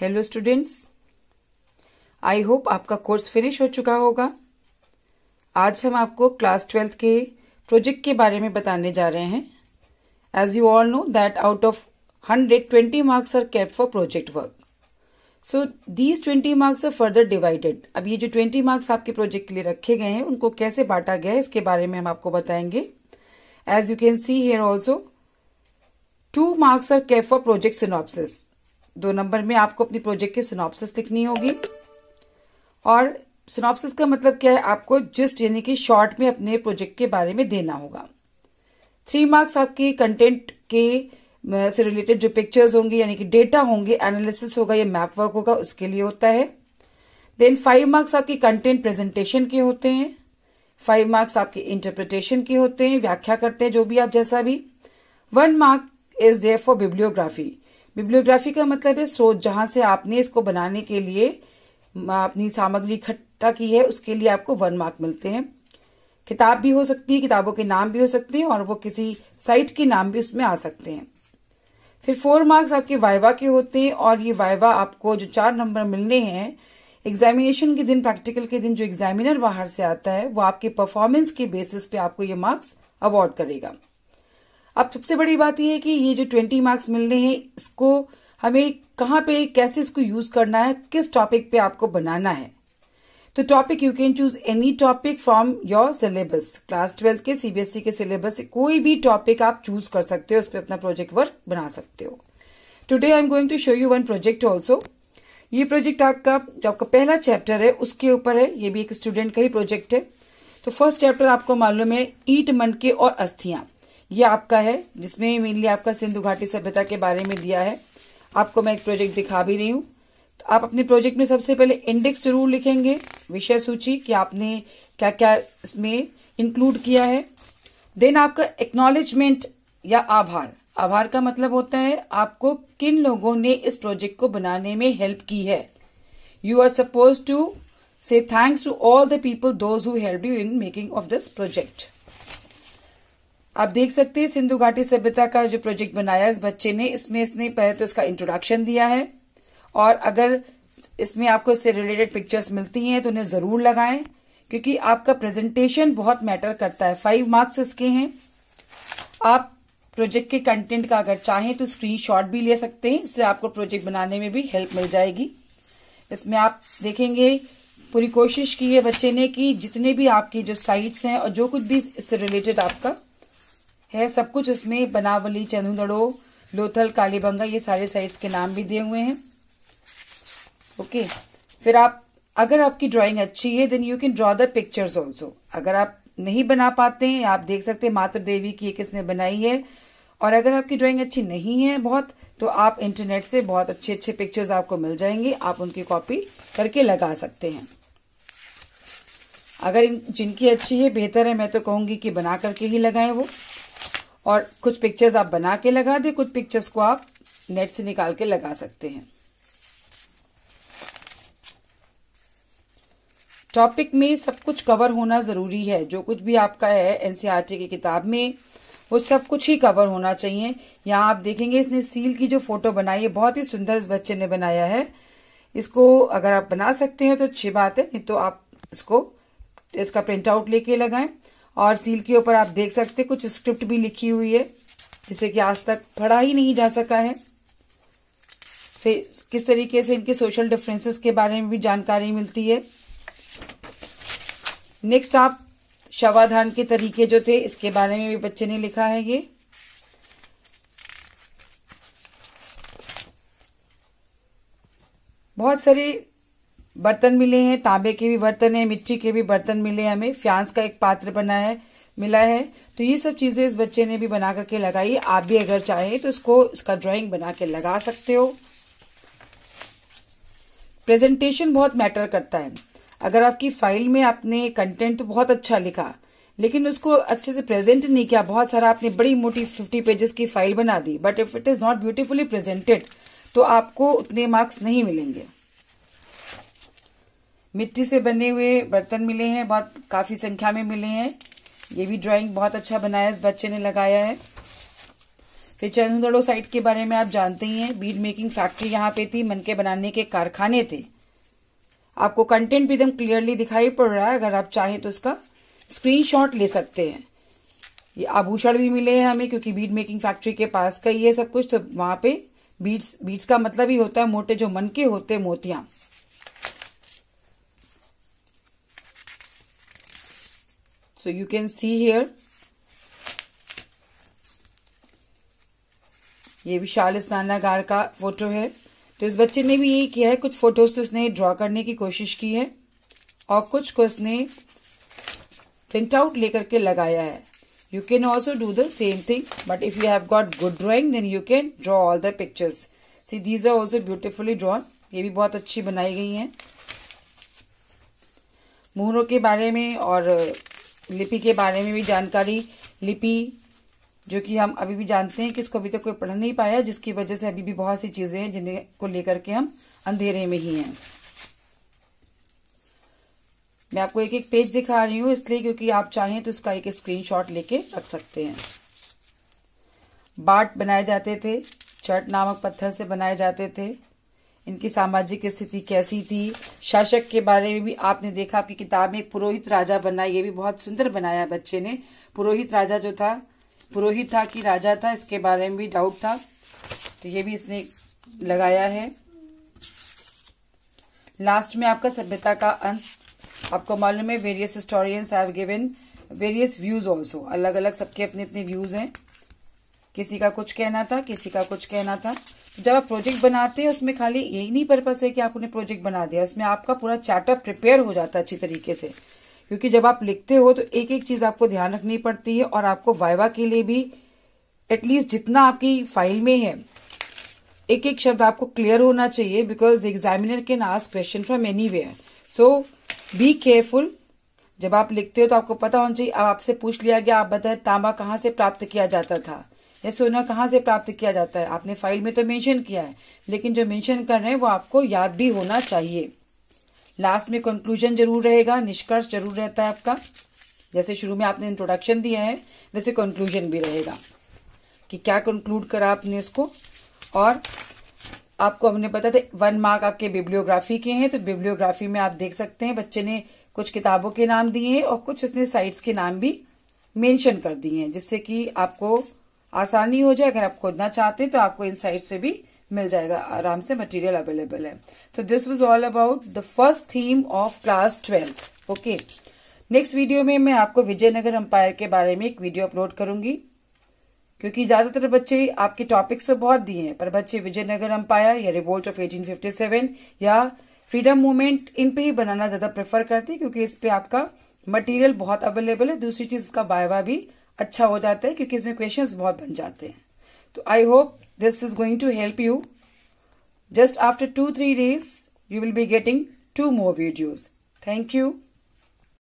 hello students I hope आपका course finish हो चुका होगा आज हम आपको क्लास ट्वेल्थ के प्रोजेक्ट के बारे में बताने जा रहे हैं as you all know that out of hundred twenty marks are kept for project work so these twenty marks are further divided अब ये जो ट्वेंटी मार्क्स आपके प्रोजेक्ट के लिए रखे गए हैं उनको कैसे बांटा गया है इसके बारे में हम आपको बताएंगे as you can see here also two marks are kept for project synopsis दो नंबर में आपको अपनी प्रोजेक्ट की सिनॉप्सिस लिखनी होगी और सिनॉप्सिस का मतलब क्या है आपको जिस्ट यानी कि शॉर्ट में अपने प्रोजेक्ट के बारे में देना होगा थ्री मार्क्स आपकी कंटेंट के से रिलेटेड जो पिक्चर्स होंगे यानी कि डेटा होंगे एनालिसिस होगा या मैप वर्क होगा उसके लिए होता है देन फाइव मार्क्स आपकी कंटेंट प्रेजेंटेशन के होते हैं फाइव मार्क्स आपके इंटरप्रिटेशन के होते हैं व्याख्या करते हैं जो भी आप जैसा भी one mark is there for bibliography bibliography का मतलब है स्रोत जहां से आपने इसको बनाने के लिए अपनी सामग्री इकट्ठा की है उसके लिए आपको वन मार्क मिलते हैं किताब भी हो सकती है किताबों के नाम भी हो सकते हैं और वो किसी साइट के नाम भी उसमें आ सकते हैं फिर फोर मार्क्स आपके वाइवा के होते हैं और ये वाइवा आपको जो चार नंबर मिलने हैं एग्जामिनेशन के दिन प्रैक्टिकल के दिन जो एग्जामिनर बाहर से आता है वो आपके परफॉर्मेंस के बेसिस पे आपको ये मार्क्स अवार्ड करेगा अब सबसे बड़ी बात यह है कि ये जो ट्वेंटी मार्क्स मिलने हैं इसको हमें कहां पे कैसे इसको यूज करना है किस टॉपिक पे आपको बनाना है तो topic you can choose any topic from your syllabus class twelfth के सीबीएसई e के सिलेबस से कोई भी टॉपिक आप चूज कर सकते हो उस पर अपना प्रोजेक्ट वर्क बना सकते हो today I am going to show you one project also ये प्रोजेक्ट आपका जो आपका पहला चैप्टर है उसके ऊपर है ये भी एक स्टूडेंट का ही प्रोजेक्ट है तो फर्स्ट चैप्टर आपको मालूम है ईट मन के और अस्थियां ये आपका है जिसमें मेनली आपका सिंधु घाटी सभ्यता के बारे में दिया है आपको मैं एक प्रोजेक्ट दिखा भी रही हूँ तो आप अपने प्रोजेक्ट में सबसे पहले इंडेक्स जरूर लिखेंगे विषय सूची कि आपने क्या क्या इसमें इंक्लूड किया है देन आपका एक्नोलेजमेंट या आभार आभार का मतलब होता है आपको किन लोगों ने इस प्रोजेक्ट को बनाने में हेल्प की है you are suppose to say thanks to all the people those who help you in making of this project आप देख सकते हैं सिंधु घाटी सभ्यता का जो प्रोजेक्ट बनाया इस बच्चे ने इसमें इसने पहले तो इसका इंट्रोडक्शन दिया है और अगर इसमें आपको इससे रिलेटेड पिक्चर्स मिलती हैं तो उन्हें जरूर लगाएं क्योंकि आपका प्रेजेंटेशन बहुत मैटर करता है फाइव मार्क्स इसके हैं आप प्रोजेक्ट के कंटेंट का अगर चाहें तो स्क्रीन भी ले सकते हैं इससे आपको प्रोजेक्ट बनाने में भी हेल्प मिल जाएगी इसमें आप देखेंगे पूरी कोशिश की है बच्चे ने कि जितने भी आपकी जो साइट्स हैं और जो कुछ भी इससे रिलेटेड आपका है सब कुछ इसमें बनावली चंदूदड़ो लोथल कालीबंगा ये सारे साइड्स के नाम भी दिए हुए हैं ओके फिर आप अगर आपकी ड्राइंग अच्छी है then you can draw the pictures also अगर आप नहीं बना पाते हैं आप देख सकते हैं मातृ देवी की किसने बनाई है और अगर आपकी ड्राइंग अच्छी नहीं है बहुत तो आप इंटरनेट से बहुत अच्छे अच्छे पिक्चर्स आपको मिल जाएंगे आप उनकी कॉपी करके लगा सकते हैं अगर जिनकी अच्छी है बेहतर है मैं तो कहूंगी कि बना करके ही लगाएं वो और कुछ पिक्चर्स आप बना के लगा दें कुछ पिक्चर्स को आप नेट से निकाल के लगा सकते हैं टॉपिक में सब कुछ कवर होना जरूरी है जो कुछ भी आपका है एनसीआरटी e की किताब में वो सब कुछ ही कवर होना चाहिए यहाँ आप देखेंगे इसने सील की जो फोटो बनाई है बहुत ही सुंदर इस बच्चे ने बनाया है इसको अगर आप बना सकते हैं तो अच्छी बात है नहीं तो आप इसको इसका प्रिंट आउट लेके लगाएं और सील के ऊपर आप देख सकते कुछ स्क्रिप्ट भी लिखी हुई है जिसे कि आज तक पढ़ा ही नहीं जा सका है फिर किस तरीके से इनके सोशल डिफरेंसेस के बारे में भी जानकारी मिलती है नेक्स्ट आप शवाधान के तरीके जो थे इसके बारे में भी बच्चे ने लिखा है ये बहुत सारे बर्तन मिले हैं तांबे के भी बर्तन है मिट्टी के भी बर्तन मिले हमें फ्यांस का एक पात्र बना है मिला है तो ये सब चीजें इस बच्चे ने भी बना करके लगाई आप भी अगर चाहें तो इसको इसका ड्राइंग बना के लगा सकते हो प्रेजेंटेशन बहुत मैटर करता है अगर आपकी फाइल में आपने कंटेंट तो बहुत अच्छा लिखा लेकिन उसको अच्छे से प्रेजेंट नहीं किया बहुत सारा आपने बड़ी मोटी फिफ्टी पेजेस की फाइल बना दी but if it is not beautifully presented तो आपको उतने मार्क्स नहीं मिलेंगे मिट्टी से बने हुए बर्तन मिले हैं बहुत काफ़ी संख्या में मिले हैं ये भी ड्राइंग बहुत अच्छा बनाया इस बच्चे ने लगाया है फिर चंदगढ़ो साइट के बारे में आप जानते ही हैं बीड मेकिंग फैक्ट्री यहाँ पे थी मनके बनाने के कारखाने थे आपको कंटेंट भी एकदम क्लियरली दिखाई पड़ रहा है अगर आप चाहें तो इसका स्क्रीनशॉट ले सकते हैं ये आभूषण भी मिले हैं हमें क्योंकि बीड मेकिंग फैक्ट्री के पास का ये सब कुछ तो वहां पे बीड्स बीड्स का मतलब ही होता है मोटे जो मन के होते मोतिया so you can see here ये विशाल स्नानागार का फोटो है तो इस बच्चे ने भी यही किया है कुछ फोटोज तो उसने ड्रॉ करने की कोशिश की है और कुछ को उसने प्रिंट आउट लेकर के लगाया है you can also do the same thing but if you have got good drawing then you can draw all the pictures see these are also beautifully drawn ये भी बहुत अच्छी बनाई गई है मुहरों के बारे में और लिपि के बारे में भी जानकारी लिपि जो कि हम अभी भी जानते हैं कि इसको अभी तक कोई पढ़ नहीं पाया जिसकी वजह से अभी भी बहुत सी चीजें हैं जिन्हें को लेकर के हम अंधेरे में ही हैं मैं आपको एक एक पेज दिखा रही हूं इसलिए क्योंकि आप चाहें तो इसका एक स्क्रीनशॉट लेके रख सकते हैं बाट बनाए जाते थे चट नामक पत्थर से बनाए जाते थे इनकी सामाजिक स्थिति कैसी थी शासक के बारे में भी आपने देखा आपकी किताब में पुरोहित राजा बना ये भी बहुत सुंदर बनाया बच्चे ने पुरोहित राजा जो था पुरोहित था कि राजा था इसके बारे में भी डाउट था तो ये भी इसने लगाया है लास्ट में आपका सभ्यता का अंत आपको मालूम है various historians have given various views also अलग अलग सबके अपने अपने व्यूज हैं किसी का कुछ कहना था किसी का कुछ कहना था जब आप प्रोजेक्ट बनाते हैं उसमें खाली यही नहीं पर्पस है कि आपने प्रोजेक्ट बना दिया उसमें आपका पूरा चार्टर प्रिपेयर हो जाता है अच्छी तरीके से क्योंकि जब आप लिखते हो तो एक एक चीज आपको ध्यान रखनी पड़ती है और आपको वाइवा के लिए भी एटलीस्ट जितना आपकी फाइल में है एक एक शब्द आपको क्लियर होना चाहिए because the examiner can ask question from anywhere so be careful जब आप लिखते हो तो आपको पता होना चाहिए अब आपसे पूछ लिया गया आप बताए तांबा कहाँ से प्राप्त किया जाता था यह सोना कहाँ से प्राप्त किया जाता है आपने फाइल में तो मेंशन किया है लेकिन जो मेंशन कर रहे हैं वो आपको याद भी होना चाहिए लास्ट में कंक्लूजन जरूर रहेगा निष्कर्ष जरूर रहता है आपका जैसे शुरू में आपने इंट्रोडक्शन दिया है वैसे कंक्लूजन भी रहेगा कि क्या कंक्लूड करा आपने इसको और आपको हमने पता था वन मार्क आपके बिब्लियोग्राफी के हैं तो बिब्लियोग्राफी में आप देख सकते हैं बच्चे ने कुछ किताबों के नाम दिए हैं और कुछ उसने साइट्स के नाम भी मेंशन कर दिए हैं जिससे कि आपको आसानी हो जाए अगर आप खोदना चाहते हैं तो आपको इन साइड से भी मिल जाएगा आराम से मटेरियल अवेलेबल है तो this was all about the first theme of class twelfth okay next video में मैं आपको विजयनगर अंपायर के बारे में एक वीडियो अपलोड करूंगी क्योंकि ज्यादातर बच्चे आपके टॉपिक्स तो बहुत दिए हैं पर बच्चे विजयनगर अंपायर या रिवोल्ट ऑफ 1857 या फ्रीडम मूवमेंट इन पे ही बनाना ज्यादा प्रेफर करते हैं क्योंकि इस पे आपका मटेरियल बहुत अवेलेबल है दूसरी चीज इसका बायवा भी अच्छा हो जाता है क्योंकि इसमें क्वेश्चंस बहुत बन जाते हैं तो I hope this is going to help you just after two three days you will be getting two more videos thank you